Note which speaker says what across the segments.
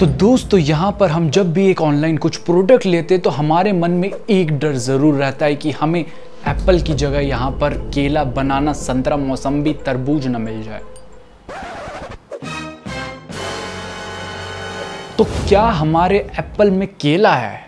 Speaker 1: तो दोस्तों तो यहाँ पर हम जब भी एक ऑनलाइन कुछ प्रोडक्ट लेते तो हमारे मन में एक डर ज़रूर रहता है कि हमें एप्पल की जगह यहाँ पर केला बनाना संतरा मौसम्बी तरबूज न मिल जाए तो क्या हमारे एप्पल में केला है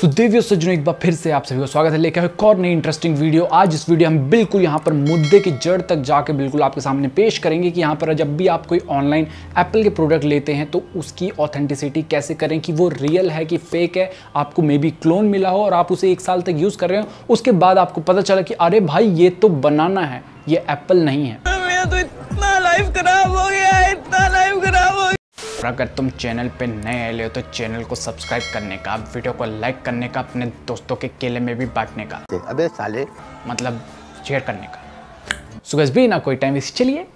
Speaker 1: तो देवियों सज्जनों एक बार फिर से आप सभी का स्वागत है लेकर एक और नई इंटरेस्टिंग वीडियो आज इस वीडियो हम बिल्कुल यहाँ पर मुद्दे की जड़ तक जाके बिल्कुल आपके सामने पेश करेंगे कि यहाँ पर जब भी आप कोई ऑनलाइन एप्पल के प्रोडक्ट लेते हैं तो उसकी ऑथेंटिसिटी कैसे करें कि वो रियल है कि फेक है आपको मे बी क्लोन मिला हो और आप उसे एक साल तक यूज़ कर रहे हो उसके बाद आपको पता चला कि अरे भाई ये तो बनाना है ये एप्पल नहीं है तो इतना लाइफ खराब हो गया इतना लाइफ खराब हो गया और अगर तुम चैनल पे नए आए हो तो चैनल को सब्सक्राइब करने का वीडियो को लाइक करने का अपने दोस्तों के केले में भी बांटने का अबे साले मतलब शेयर करने का सुगज भी ना कोई टाइम इस चलिए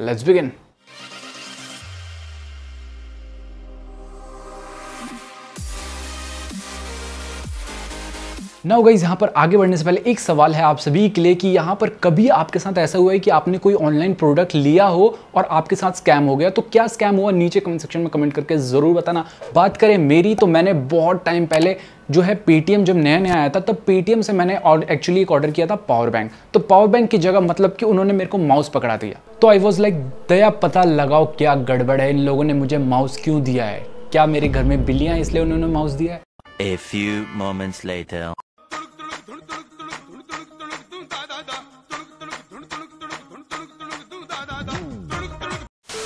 Speaker 1: लेट्स बिगिन ना गई यहाँ पर आगे बढ़ने से पहले एक सवाल है आप सभी के लिए कि यहाँ पर कभी आपके साथ ऐसा हुआ है कि आपने कोई ऑनलाइन प्रोडक्ट लिया हो और आपके साथ स्कैम हो गया तो क्या स्कैम हुआ नीचे कमेंट सेक्शन में कमेंट करके ज़रूर बताना बात करें मेरी तो मैंने बहुत टाइम पहले जो है पेटीएम जब नया नया आया था तब पेटीएम से मैंने एक्चुअली एक ऑर्डर किया था पावर बैंक तो पावर बैंक की जगह मतलब कि उन्होंने मेरे को माउस पकड़ा दिया तो आई वॉज लाइक दया पता लगाओ क्या गड़बड़ है इन लोगों ने मुझे माउस क्यों दिया है क्या मेरे घर में बिल्लियाँ इसलिए उन्होंने माउस दिया है A few moments later.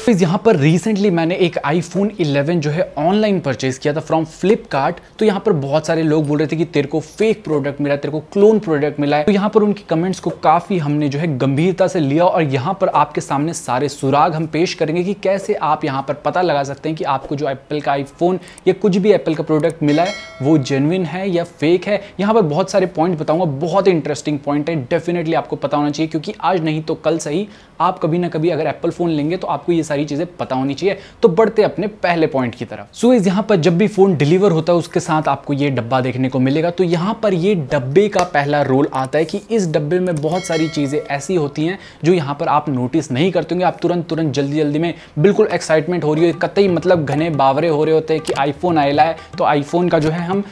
Speaker 1: Guys यहाँ पर रिसेंटली मैंने एक आईफोन 11 जो है ऑनलाइन परचेज किया था फ्रॉम फ्लिपकार्ट तो यहाँ पर बहुत सारे लोग बोल रहे थे कि तेरे को फेक प्रोडक्ट मिला तेरे को क्लोन प्रोडक्ट मिला है तो यहाँ पर उनके कमेंट्स को काफी हमने जो है गंभीरता से लिया और यहाँ पर आपके सामने सारे सुराग हम पेश करेंगे कि कैसे आप यहाँ पर पता लगा सकते हैं कि आपको जो एप्पल का आईफोन या कुछ भी एप्पल का प्रोडक्ट मिला है वो जेनविन है या फेक है यहाँ पर बहुत सारे पॉइंट बताऊंगा बहुत इंटरेस्टिंग पॉइंट है डेफिनेटली आपको पता होना चाहिए क्योंकि आज नहीं तो कल सही आप कभी ना कभी अगर एप्पल फोन लेंगे तो आपको ये सारी सारी चीज़ें पता होनी चाहिए तो बढ़ते अपने पहले पॉइंट की तरफ सो इस यहाँ पर जब भी फ़ोन डिलीवर होता है उसके साथ आपको ये डब्बा देखने को मिलेगा तो यहाँ पर ये डब्बे का पहला रोल आता है कि इस डब्बे में बहुत सारी चीज़ें ऐसी होती हैं जो यहाँ पर आप नोटिस नहीं करते होंगे आप तुरंत तुरंत जल्दी जल्दी में बिल्कुल एक्साइटमेंट हो रही हो कतई मतलब घने बावरे हो रहे होते हैं कि आईफोन आएला है तो आईफोन का जो है हम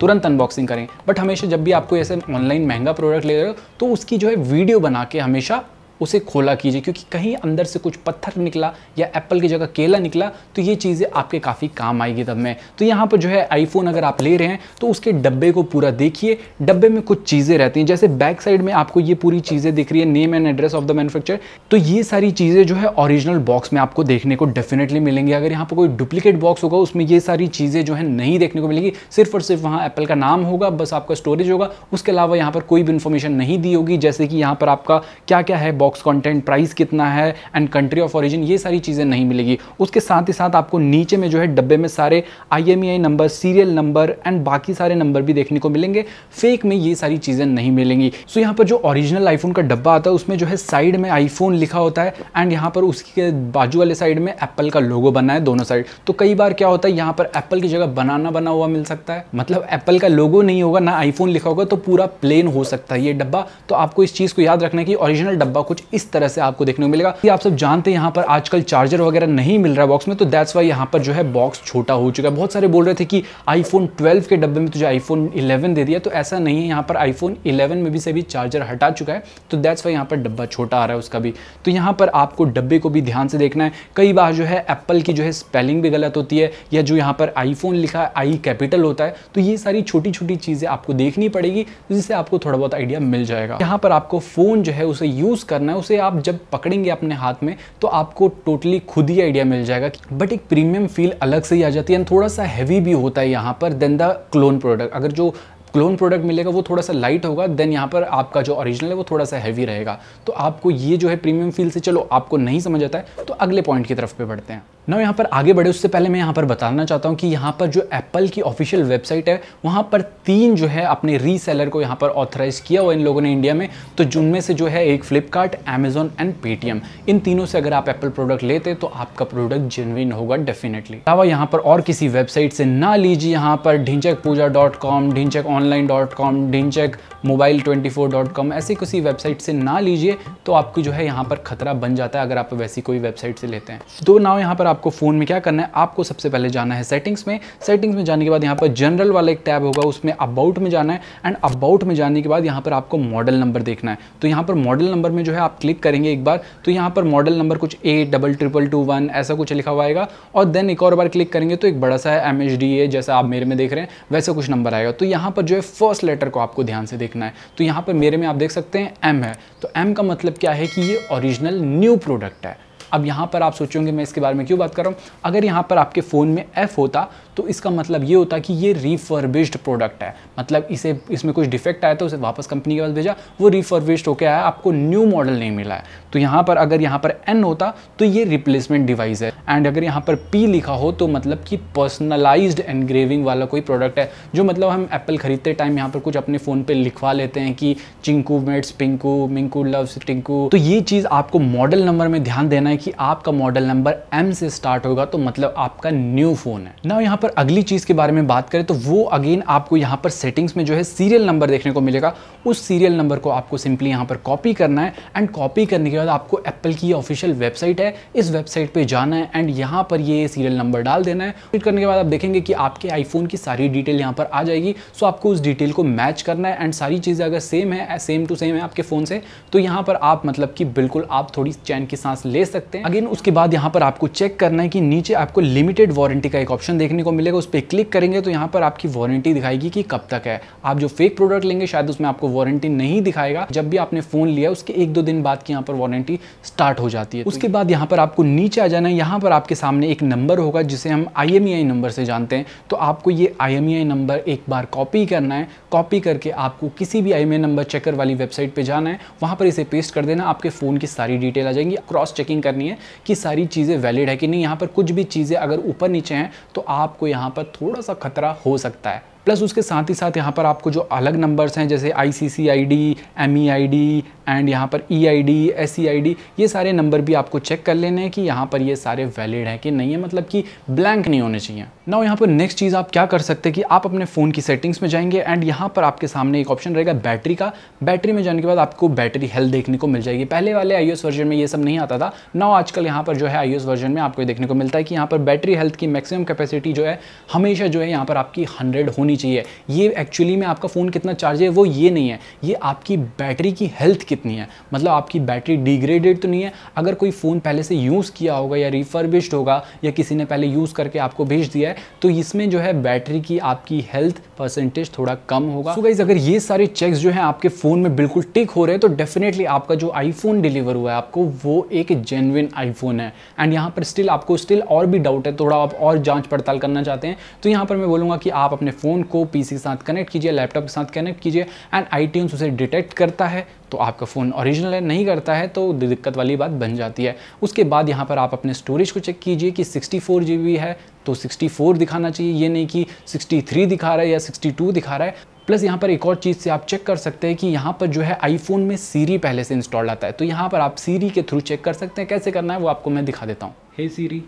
Speaker 1: तुरंत अनबॉक्सिंग करें बट हमेशा जब भी आपको ऐसे ऑनलाइन महंगा प्रोडक्ट ले रहे हो तो उसकी जो है वीडियो बना के हमेशा उसे खोला कीजिए क्योंकि कहीं अंदर से कुछ पत्थर निकला या एप्पल की जगह केला निकला तो ये चीज़ें आपके काफ़ी काम आएगी तब में तो यहाँ पर जो है आईफोन अगर आप ले रहे हैं तो उसके डब्बे को पूरा देखिए डब्बे में कुछ चीज़ें रहती हैं जैसे बैक साइड में आपको ये पूरी चीज़ें दिख रही है name and address of the manufacture तो ये सारी चीज़ें जो है ऑरिजिनल बॉक्स में आपको देखने को डेफिनेटली मिलेंगी अगर यहाँ पर कोई डुप्लीकेट बॉक्स होगा उसमें ये सारी चीज़ें जो है नहीं देखने को मिलेंगी सिर्फ और सिर्फ वहाँ एप्पल का नाम होगा बस आपका स्टोरेज होगा उसके अलावा यहाँ पर कोई भी इन्फॉर्मेशन नहीं दी होगी जैसे कि यहाँ पर आपका क्या क्या है बॉक्स कंटेंट प्राइस कितना है एंड कंट्री ऑफ ऑरिजिन ये सारी चीज़ें नहीं मिलेगी उसके साथ ही साथ आपको नीचे में जो है डब्बे में सारे I number serial number and बाकी सारे नंबर भी देखने को मिलेंगे फेक में ये सारी चीज़ें नहीं मिलेंगी सो यहाँ पर जो ओरिजिनल आईफोन का डब्बा आता है उसमें जो है साइड में आईफोन लिखा होता है एंड यहाँ पर उसके बाजू वाले साइड में एप्पल का लोगो बना है दोनों साइड तो कई बार क्या होता है यहाँ पर एप्पल की जगह बनाना बना हुआ मिल सकता है मतलब एप्पल का लोगो नहीं होगा ना आईफोन लिखा होगा तो पूरा प्लेन हो सकता है ये डब्बा तो आपको इस चीज़ को याद रखना है कि ओरिजिनल डब्बा को कुछ इस तरह से आपको देखने को मिलेगा आप सब जानते हैं यहाँ पर आजकल चार्जर वगैरह नहीं मिल रहा बॉक्स में तो दैट्स वाई यहाँ पर जो है बॉक्स छोटा हो चुका है बहुत सारे बोल रहे थे कि आईफोन 12 के डब्बे में तुझे आईफोन 11 दे दिया तो ऐसा नहीं है यहाँ पर आईफोन 11 में भी से भी चार्जर हटा चुका है तो दैट्स वाई यहाँ पर डब्बा छोटा आ रहा है उसका भी तो यहाँ पर आपको डब्बे को भी ध्यान से देखना है कई बार जो है एप्पल की जो है स्पेलिंग भी गलत होती है या जो यहाँ पर आईफोन लिखा है आई कैपिटल होता है तो ये सारी छोटी छोटी चीज़ें आपको देखनी पड़ेगी जिससे आपको थोड़ा बहुत आइडिया मिल जाएगा यहाँ पर आपको फ़ोन जो है उसे यूज़ करना करना है उसे आप जब पकड़ेंगे अपने हाथ में तो आपको टोटली खुद ही आइडिया मिल जाएगा बट एक प्रीमियम फील अलग से ही आ जाती है एंड थोड़ा सा हैवी भी होता है यहाँ पर देन द क्लोन प्रोडक्ट अगर जो क्लोन प्रोडक्ट मिलेगा वो थोड़ा सा लाइट होगा देन यहाँ पर आपका जो ओरिजिनल है वो थोड़ा सा हैवी रहेगा तो आपको ये जो है प्रीमियम फील से चलो आपको नहीं समझ आता है तो अगले पॉइंट की तरफ पे बढ़ते हैं ना यहाँ पर आगे बढ़े उससे पहले मैं यहाँ पर बताना चाहता हूँ कि यहाँ पर जो एप्पल की ऑफिशियल वेबसाइट है वहाँ पर तीन जो है अपने रीसेलर को यहाँ पर ऑथराइज किया हुआ इन लोगों ने इंडिया में तो जिनमें से जो है एक फ्लिपकार्ट एमेजोन एंड पेटीएम इन तीनों से अगर आप एप्पल प्रोडक्ट लेते तो आपका प्रोडक्ट जेनविन होगा डेफिनेटली अलावा यहाँ पर और किसी वेबसाइट से ना लीजिए यहाँ पर Dhinchak Pooja dot com Dhinchak online dot com Dhinchak mobile twenty four dot com ऐसी किसी वेबसाइट से ना लीजिए तो आपकी जो है यहाँ पर खतरा बन जाता है अगर आप वैसी कोई वेबसाइट से लेते हैं तो ना यहाँ पर आपको फ़ोन में क्या करना है आपको सबसे पहले जाना है सेटिंग्स में सेटिंग्स में जाने के बाद यहाँ पर जनरल वाला एक टैब होगा उसमें अबाउट में जाना है एंड अबाउट में जाने के बाद यहाँ पर आपको मॉडल नंबर देखना है तो यहाँ पर मॉडल नंबर में जो है आप क्लिक करेंगे एक बार तो यहाँ पर मॉडल नंबर कुछ A double triple two one ऐसा कुछ लिखा हुआ आएगा और देन एक और बार क्लिक करेंगे तो एक बड़ा सा एम एच डी ए जैसा आप मेरे में देख रहे हैं वैसा कुछ नंबर आएगा तो यहाँ पर जो है फर्स्ट लेटर को आपको ध्यान से देखना है तो यहाँ पर मेरे में आप देख सकते हैं एम है तो एम का मतलब क्या है कि ये ओरिजिनल न्यू प्रोडक्ट है अब यहाँ पर आप सोचोगे मैं इसके बारे में क्यों बात कर रहा हूँ अगर यहाँ पर आपके फ़ोन में एफ होता तो इसका मतलब ये होता है कि ये रिफर्बिश्ड प्रोडक्ट है मतलब इसे इसमें कुछ डिफेक्ट आया तो उसे वापस कंपनी के पास भेजा वो रिफर्बिश्ड होकर आया आपको न्यू मॉडल नहीं मिला है तो यहाँ पर अगर यहाँ पर एन होता तो ये रिप्लेसमेंट डिवाइस है एंड अगर यहाँ पर पी लिखा हो तो मतलब कि पर्सनलाइज एनग्रेविंग वाला कोई प्रोडक्ट है जो मतलब हम एप्पल खरीदते टाइम यहाँ पर कुछ अपने फ़ोन पे लिखवा लेते हैं कि चिंकू मेट्स पिंकू मिंकू लव टिंकू तो ये चीज़ आपको मॉडल नंबर में ध्यान देना है कि आपका मॉडल नंबर एम से स्टार्ट होगा तो मतलब आपका न्यू फ़ोन है ना यहाँ पर अगली चीज़ के बारे में बात करें तो वो अगेन आपको यहाँ पर सेटिंग्स में जो है सीरियल नंबर देखने को मिलेगा उस सीरियल नंबर को आपको सिंपली यहाँ पर कॉपी करना है एंड कॉपी करने के बाद आपको एप्पल की ऑफिशियल वेबसाइट है इस वेबसाइट पर जाना है एंड यहाँ पर ये सीरियल नंबर डाल देना है क्लिक करने के बाद आप देखेंगे कि आपके आईफोन की सारी डिटेल यहाँ पर आ जाएगी सो आपको उस डिटेल को मैच करना है एंड सारी चीज़ें अगर सेम है सेम टू सेम है आपके फ़ोन से तो यहाँ पर आप मतलब कि बिल्कुल आप थोड़ी चैन की सांस ले सकते हैं अगेन उसके बाद यहाँ पर आपको चेक करना है कि नीचे आपको लिमिटेड वारंटी का एक ऑप्शन देखने को मिलेगा उस पर क्लिक करेंगे तो यहाँ पर आपकी वारंटी दिखाएगी कि कब तक है आप जो फेक प्रोडक्ट लेंगे शायद उसमें आपको वारंटी नहीं दिखाएगा जब भी आपने फ़ोन लिया उसके एक दो दिन बाद की यहाँ पर वारंटी स्टार्ट हो जाती है तो उसके बाद यहाँ पर आपको नीचे आ जाना है यहाँ पर आपके सामने एक नंबर होगा जिसे हम आई नंबर e से जानते हैं तो आपको ये आई नंबर e एक बार कॉपी करना है कॉपी करके आपको किसी भी आई नंबर चेकर वाली वेबसाइट पर जाना है वहाँ पर इसे पेस्ट कर देना आपके फ़ोन की सारी डिटेल आ जाएंगी क्रॉस चेकिंग करनी है कि सारी चीज़ें वैलिड है कि नहीं यहाँ पर कुछ भी चीज़ें अगर ऊपर नीचे हैं तो आपको आपको यहाँ पर थोड़ा सा खतरा हो सकता है प्लस उसके साथ ही साथ यहाँ पर आपको जो अलग नंबर्स हैं जैसे I C C I D M E I D and यहाँ पर E I D S C I D ये सारे नंबर भी आपको चेक कर लेने हैं कि यहाँ पर ये सारे वैलिड हैं कि नहीं है मतलब कि ब्लैंक नहीं होने चाहिए ना यहाँ पर नेक्स्ट चीज़ आप क्या कर सकते हैं कि आप अपने फ़ोन की सेटिंग्स में जाएंगे एंड यहाँ पर आपके सामने एक ऑप्शन रहेगा बैटरी का बैटरी में जाने के बाद आपको बैटरी हेल्थ देखने को मिल जाएगी पहले वाले आई वर्जन में ये सब नहीं आता था ना आजकल यहाँ पर जो है आई वर्जन में आपको देखने को मिलता है कि यहाँ पर बैटरी हेल्थ की मैक्सिमम कैपेसिटी जो है हमेशा जो है यहाँ पर आपकी हंड्रेड होनी होनी चाहिए ये एक्चुअली में आपका फ़ोन कितना चार्ज है वो ये नहीं है ये आपकी बैटरी की हेल्थ कितनी है मतलब आपकी बैटरी डिग्रेडेड तो नहीं है अगर कोई फ़ोन पहले से यूज़ किया होगा या रिफर्बिश्ड होगा या किसी ने पहले यूज़ करके आपको भेज दिया है तो इसमें जो है बैटरी की आपकी हेल्थ परसेंटेज थोड़ा कम होगा तो so गाइज अगर ये सारे चेक्स जो है आपके फ़ोन में बिल्कुल टिक हो रहे हैं तो डेफिनेटली आपका जो आईफोन डिलीवर हुआ है आपको वो एक जेनविन आईफोन है एंड यहाँ पर स्टिल आपको स्टिल और भी डाउट है थोड़ा आप और जांच पड़ताल करना चाहते हैं तो यहाँ पर मैं बोलूँगा कि आप अपने फ़ोन को पीसी के साथ कनेक्ट कीजिए लैपटॉप के साथ कनेक्ट कीजिए एंड आई उसे डिटेक्ट करता है तो आपका फ़ोन ओरिजिनल है नहीं करता है तो दिक्कत वाली बात बन जाती है उसके बाद यहाँ पर आप अपने स्टोरेज को चेक कीजिए कि सिक्सटी फोर है तो सिक्सटी दिखाना चाहिए ये नहीं कि सिक्सटी दिखा रहा है या सिक्सटी दिखा रहा है प्लस यहाँ पर एक और चीज़ से आप चेक कर सकते हैं कि यहाँ पर जो है आईफोन में सीरी पहले से इंस्टॉल आता है तो यहाँ पर आप सीरी के थ्रू चेक कर सकते हैं कैसे करना है वो आपको मैं दिखा देता हूँ hey Siri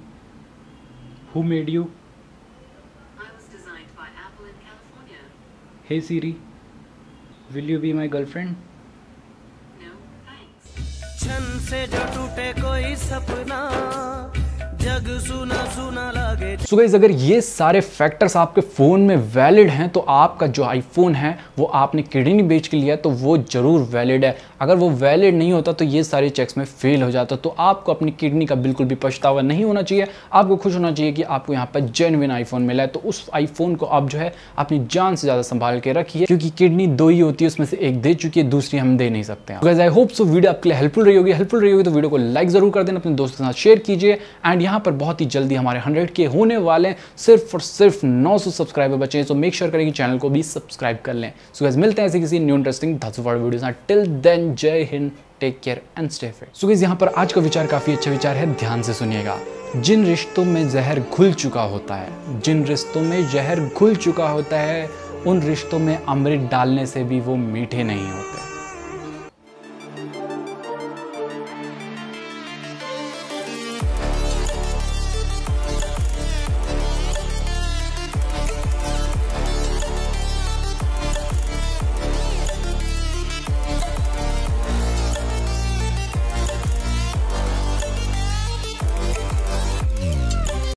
Speaker 1: who made you Hey Siri, will you be my girlfriend? No, thanks. छन से जो टूटे कोई सपना जग सुना सुना लगे सो गाइज अगर ये सारे फैक्टर्स आपके फ़ोन में वैलिड हैं तो आपका जो आईफोन है वो आपने किडनी बेच के लिया तो वो ज़रूर वैलिड है अगर वो वैलिड नहीं होता तो ये सारे चेक्स में फेल हो जाता तो आपको अपनी किडनी का बिल्कुल भी पछतावा नहीं होना चाहिए आपको खुश होना चाहिए कि आपको यहाँ पर जेनविन आईफोन मिला है तो उस आईफोन को आप जो है अपनी जान से ज़्यादा संभाल के रखिए क्योंकि किडनी दो ही होती है उसमें से एक दे चुकी है दूसरी हम दे नहीं सकते हैं guys I hope so video आपके लिए हेल्पफुल रही होगी हेल्पफुल रही होगी तो वीडियो को लाइक ज़रूर कर देना अपने दोस्तों के साथ शेयर कीजिए एंड यहाँ पर बहुत ही जल्दी हमारे हंड्रेड के होने होने वाले हैं सिर्फ और सिर्फ 900 सब्सक्राइबर बचे हैं सो मेक श्योर करें कि चैनल को भी सब्सक्राइब कर लें सो so, मिलते हैं ऐसे किसी new interesting this word videos till then जय हिंद take care and stay fit so guys यहाँ पर आज का विचार काफ़ी अच्छा विचार है ध्यान से सुनिएगा जिन रिश्तों में जहर घुल चुका होता है जिन रिश्तों में जहर घुल चुका होता है उन रिश्तों में अमृत डालने से भी वो मीठे नहीं होते